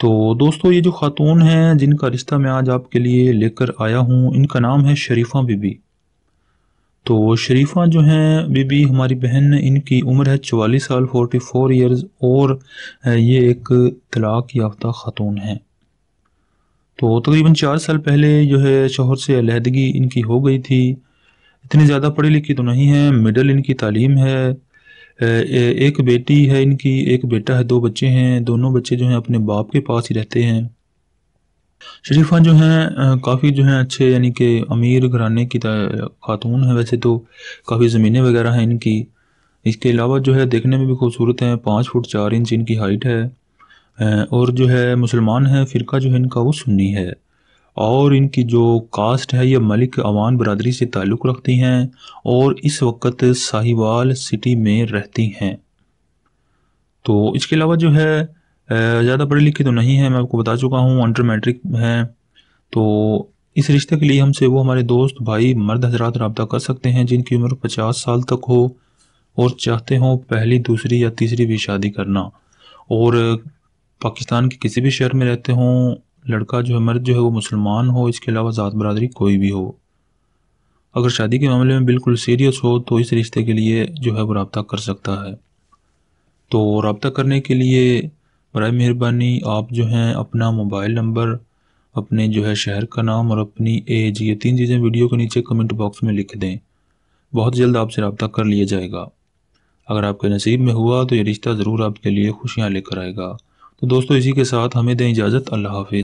तो दोस्तों ये जो ख़ातून हैं जिनका रिश्ता मैं आज आपके लिए लेकर आया हूँ इनका नाम है शरीफ़ा बीबी तो शरीफ़ा जो हैं बीबी हमारी बहन इनकी उम्र है चवालीस साल फोर्टी फोर ईयर्स और ये एक तलाक़ याफ्ता ख़ातून हैं तो तकरीबन चार साल पहले जो है शोहर से अलहदगी इनकी हो गई थी इतनी ज़्यादा पढ़ी लिखी तो नहीं है मिडल इनकी तालीम है एक बेटी है इनकी एक बेटा है दो बच्चे हैं दोनों बच्चे जो हैं अपने बाप के पास ही रहते हैं शरीफा जो हैं काफ़ी जो हैं अच्छे यानी कि अमीर घराने की खातून हैं वैसे तो काफ़ी ज़मीनें वगैरह हैं इनकी इसके अलावा जो है देखने में भी खूबसूरत हैं पाँच फुट चार इंच इनकी हाइट है और जो है मुसलमान है फ़िरका जो है इनका वो सुन्नी है और इनकी जो कास्ट है ये मलिक अवान बरदरी से ताल्लुक़ रखती हैं और इस वक्त साहिवाल सिटी में रहती हैं तो इसके अलावा जो है ज़्यादा पढ़े लिखे तो नहीं है मैं आपको बता चुका हूँ अंडर मैट्रिक हैं तो इस रिश्ते के लिए हमसे वो हमारे दोस्त भाई मर्द हजरात रबा कर सकते हैं जिनकी उम्र पचास साल तक हो और चाहते हों पहली दूसरी या तीसरी भी शादी करना और पाकिस्तान के किसी भी शहर में रहते हों लड़का जो है मर्द जो है वो मुसलमान हो इसके अलावा ज़ात बरदरी कोई भी हो अगर शादी के मामले में बिल्कुल सीरियस हो तो इस रिश्ते के लिए जो है वो रबता कर सकता है तो रबता करने के लिए बर मेहरबानी आप जो हैं अपना मोबाइल नंबर अपने जो है शहर का नाम और अपनी एज ये तीन चीज़ें वीडियो के नीचे कमेंट बॉक्स में लिख दें बहुत जल्द आपसे रबता कर लिया जाएगा अगर आपके नसीब में हुआ तो ये रिश्ता ज़रूर आपके लिए खुशियाँ लेकर आएगा तो दोस्तों इसी के साथ हमें दें इजाज़त अल्लाह हाफिज़